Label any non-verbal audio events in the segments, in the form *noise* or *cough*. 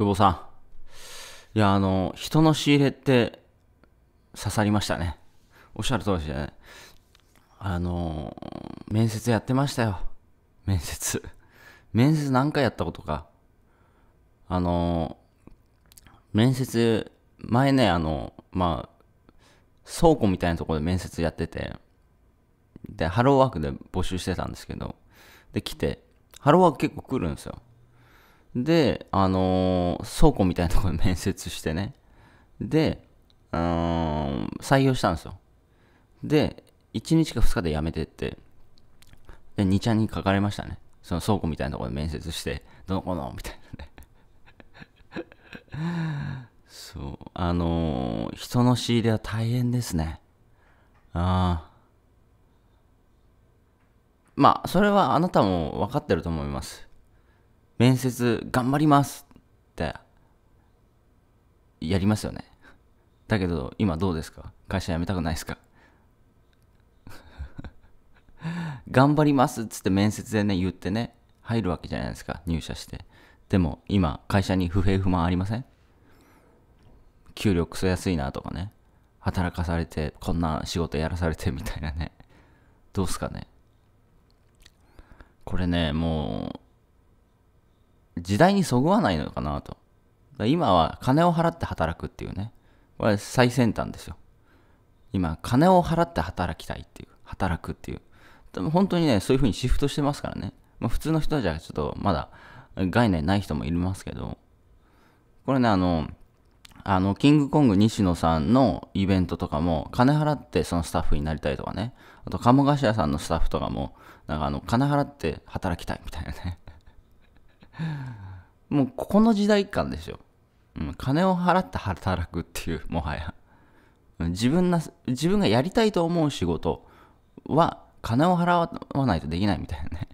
久保さん。いや、あの、人の仕入れって刺さりましたね。おっしゃる通りでね。あの、面接やってましたよ。面接。面接何回やったことか。あの、面接、前ね、あの、まあ、倉庫みたいなところで面接やってて、で、ハローワークで募集してたんですけど、で、来て、ハローワーク結構来るんですよ。で、あのー、倉庫みたいなところで面接してね。で、うん、採用したんですよ。で、1日か2日で辞めてって、で、2ちゃんに書かれましたね。その倉庫みたいなところで面接して、どの子のみたいなね。*laughs* そう、あのー、人の仕入れは大変ですね。ああ。まあ、それはあなたも分かってると思います。面接頑張りますってやりますよねだけど今どうですか会社辞めたくないですか *laughs* 頑張りますっつって面接でね言ってね入るわけじゃないですか入社してでも今会社に不平不満ありません給料クソ安いなとかね働かされてこんな仕事やらされてみたいなねどうすかねこれねもう時代にそぐわないのかなと。今は金を払って働くっていうね。これ最先端ですよ。今、金を払って働きたいっていう、働くっていう。でも本当にね、そういう風にシフトしてますからね。まあ、普通の人じゃちょっとまだ概念ない人もいますけど、これね、あの、あの、キングコング西野さんのイベントとかも、金払ってそのスタッフになりたいとかね、あと、鴨頭さんのスタッフとかも、なんかあの、金払って働きたいみたいなねもうここの時代感ですよ。うん、金を払って働くっていう、もはや。自分な、自分がやりたいと思う仕事は金を払わないとできないみたいなね。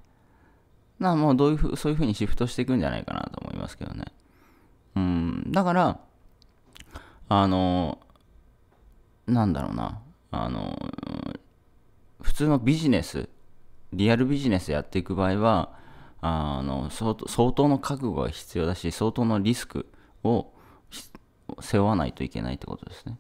なあ、もうどういうふそういうふうにシフトしていくんじゃないかなと思いますけどね。うん、だから、あの、なんだろうな、あの、普通のビジネス、リアルビジネスやっていく場合は、あの相当の覚悟が必要だし相当のリスクを背負わないといけないってことですね。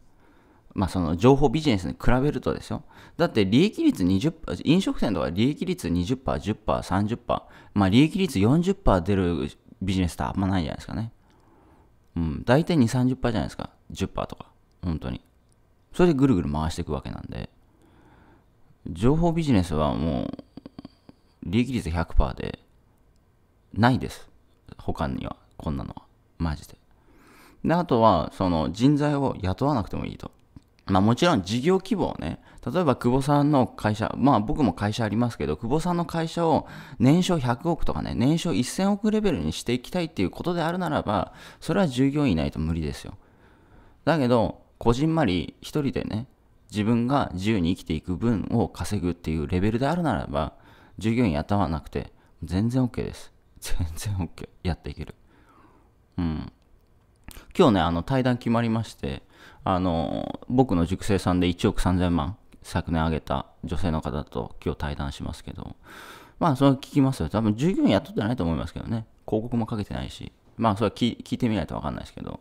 まあ、その情報ビジネスに比べるとですよ。だって利益率20%、飲食店とか利益率20%、10%、30%、まあ、利益率40%出るビジネスってあんまないじゃないですかね。うん、大体2、30%じゃないですか。10%とか。本当に。それでぐるぐる回していくわけなんで。情報ビジネスはもう、利益率100%で、ないです。他には、こんなのは。マジで。で、あとは、その人材を雇わなくてもいいと。まあもちろん事業規模をね、例えば久保さんの会社、まあ僕も会社ありますけど、久保さんの会社を年商100億とかね、年商1000億レベルにしていきたいっていうことであるならば、それは従業員いないと無理ですよ。だけど、こじんまり一人でね、自分が自由に生きていく分を稼ぐっていうレベルであるならば、従業員雇わなくて、全然 OK です。全然 OK やっていけるうん今日ねあの対談決まりましてあの僕の塾生さんで1億3000万昨年あげた女性の方と今日対談しますけどまあそれは聞きますよ多分従業員雇ってないと思いますけどね広告もかけてないしまあそれは聞いてみないと分かんないですけど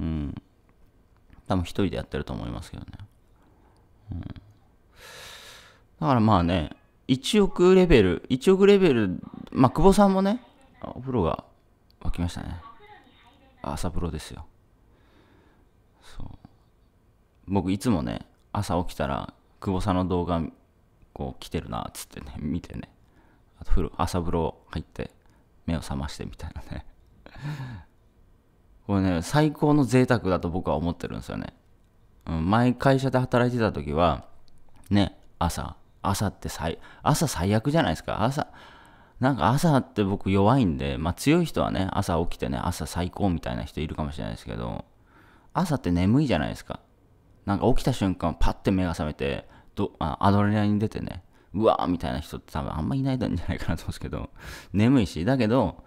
うん多分一人でやってると思いますけどねうんだからまあね1億レベル1億レベルまあ、久保さんもね、お風呂が沸きましたね。朝風呂ですよ。そう。僕、いつもね、朝起きたら、久保さんの動画、こう、来てるな、つってね、見てね、あと風呂、朝風呂入って、目を覚ましてみたいなね。*laughs* これね、最高の贅沢だと僕は思ってるんですよね。うん、前会社で働いてた時は、ね、朝、朝って最、朝最悪じゃないですか。朝、なんか朝って僕弱いんで、まあ強い人はね、朝起きてね、朝最高みたいな人いるかもしれないですけど、朝って眠いじゃないですか。なんか起きた瞬間、パッて目が覚めて、どあアドレナリン出てね、うわーみたいな人って多分あんまいないんじゃないかなと思うんですけど、眠いし、だけど、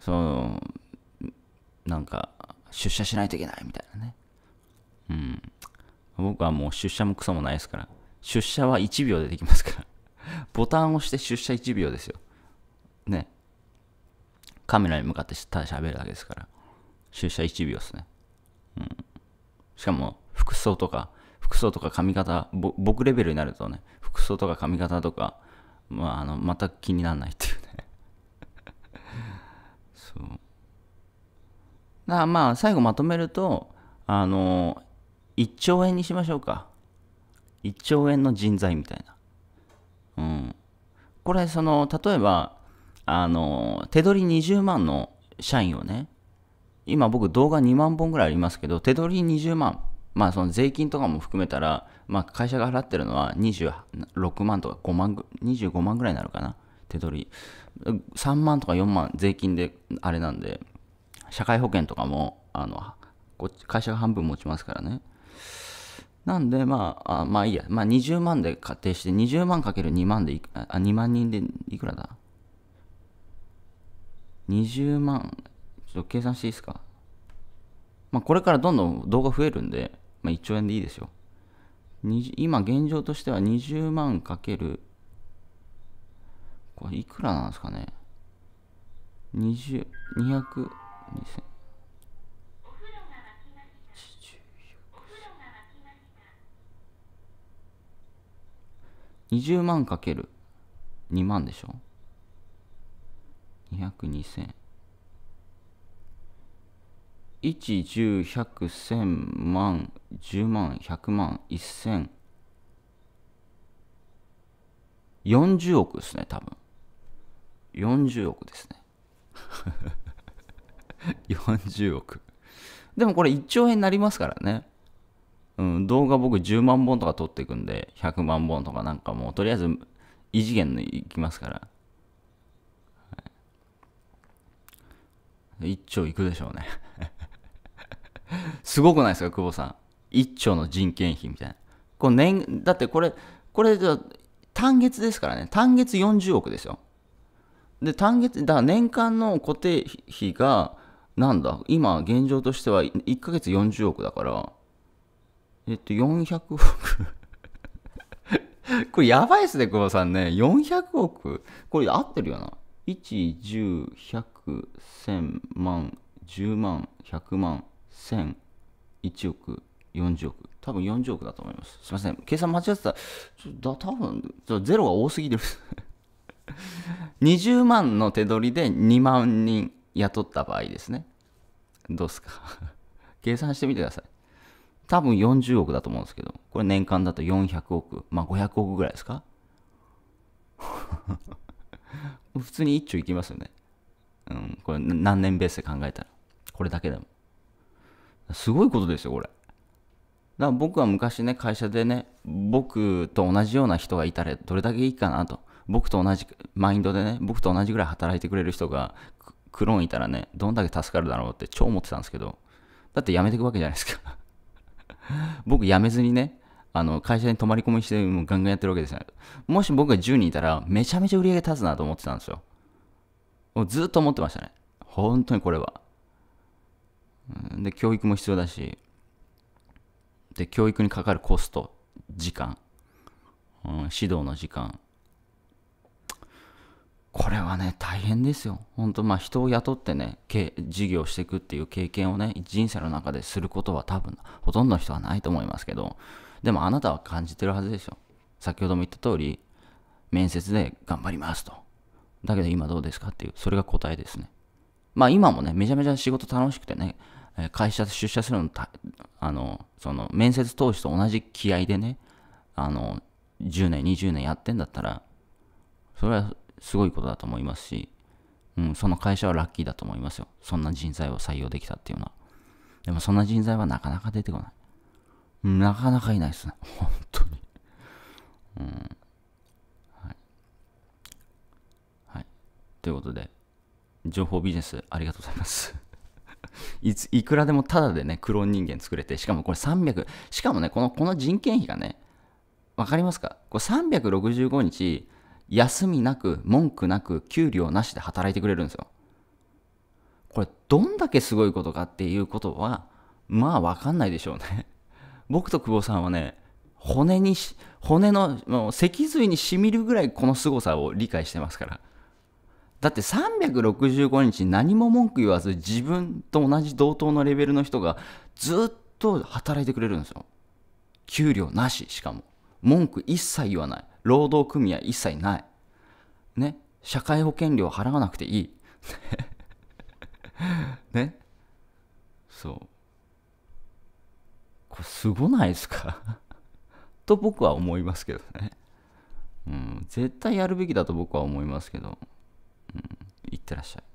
その、なんか、出社しないといけないみたいなね。うん。僕はもう出社もクソもないですから、出社は1秒でできますから、ボタンを押して出社1秒ですよ。ね、カメラに向かってただ喋るだけですから、出社1秒ですね。うん。しかも、服装とか、服装とか髪型、僕レベルになるとね、服装とか髪型とか、まあ、あの、全く気にならないっていうね。*laughs* そう。だまあ、最後まとめると、あの、1兆円にしましょうか。1兆円の人材みたいな。うん。これ、その、例えば、あの、手取り20万の社員をね、今僕動画2万本ぐらいありますけど、手取り20万、まあその税金とかも含めたら、まあ会社が払ってるのは26万とか5万、25万ぐらいになるかな、手取り。3万とか4万税金であれなんで、社会保険とかも、あの、こっち会社が半分持ちますからね。なんで、まあ、あまあいいや。まあ20万で仮定して、20万かける2万でいく、あ、2万人でいくらだ20万、ちょっと計算していいですか。まあ、これからどんどん動画増えるんで、まあ、1兆円でいいですよ。今、現状としては20万かける、これいくらなんですかね。20、200、2000。20万かける2万でしょ2 0 1 0 0 2 0 0 0 1101000万10万100万1000 40億ですね多分40億ですね40億でもこれ1兆円になりますからねうん動画僕10万本とか撮っていくんで100万本とかなんかもうとりあえず異次元にいきますから1兆いくでしょうね *laughs* すごくないですか、久保さん。1兆の人件費みたいな。これ年、だってこれ、これ、単月ですからね。単月40億ですよ。で、単月、だから年間の固定費が、なんだ、今現状としては1ヶ月40億だから、えっと、400億 *laughs* これやばいっすね、久保さんね。400億これ合ってるよな。1、10、100、百千万十万百万千一億40億多分40億だと思いますすいません計算間違ってたちょだ多分ちょゼロが多すぎる20 *laughs* 万の手取りで2万人雇った場合ですねどうすか *laughs* 計算してみてください多分40億だと思うんですけどこれ年間だと400億まあ500億ぐらいですか *laughs* 普通に一兆いきますよねうん、これ何年ベースで考えたら。これだけでも。すごいことですよ、これ。だから僕は昔ね、会社でね、僕と同じような人がいたらどれだけいいかなと。僕と同じ、マインドでね、僕と同じぐらい働いてくれる人が、クローンいたらね、どんだけ助かるだろうって超思ってたんですけど、だって辞めていくわけじゃないですか *laughs* 僕辞めずにね、あの、会社に泊まり込みして、もうガンガンやってるわけですよ。もし僕が10人いたら、めちゃめちゃ売り上げ立つなと思ってたんですよ。をずっと思ってましたね。本当にこれは。で、教育も必要だし、で、教育にかかるコスト、時間、うん、指導の時間。これはね、大変ですよ。本当まあ人を雇ってね、事業していくっていう経験をね、人生の中ですることは多分、ほとんどの人はないと思いますけど、でもあなたは感じてるはずでしょ。先ほども言った通り、面接で頑張りますと。だけど今どうですかっていう、それが答えですね。まあ今もね、めちゃめちゃ仕事楽しくてね、会社出社するのあの、その面接投資と同じ気合でね、あの、10年、20年やってんだったら、それはすごいことだと思いますし、うん、その会社はラッキーだと思いますよ。そんな人材を採用できたっていうのは。でもそんな人材はなかなか出てこない。なかなかいないですね。本当に。うん。ということで、情報ビジネスありがとうございます。*laughs* いついくらでもタダでね、クローン人間作れて、しかもこれ300、しかもね、このこの人件費がね、わかりますかこれ365日、休みなく、文句なく、給料なしで働いてくれるんですよ。これ、どんだけすごいことかっていうことは、まあ、わかんないでしょうね。*laughs* 僕と久保さんはね、骨にし、骨の、もう脊髄にしみるぐらいこの凄さを理解してますから。だって365日何も文句言わず自分と同じ同等のレベルの人がずっと働いてくれるんですよ。給料なし、しかも。文句一切言わない。労働組合一切ない。ね。社会保険料払わなくていい。*laughs* ね。そう。これすごないですかと僕は思いますけどね。うん。絶対やるべきだと僕は思いますけど。うん、いってらっしゃい。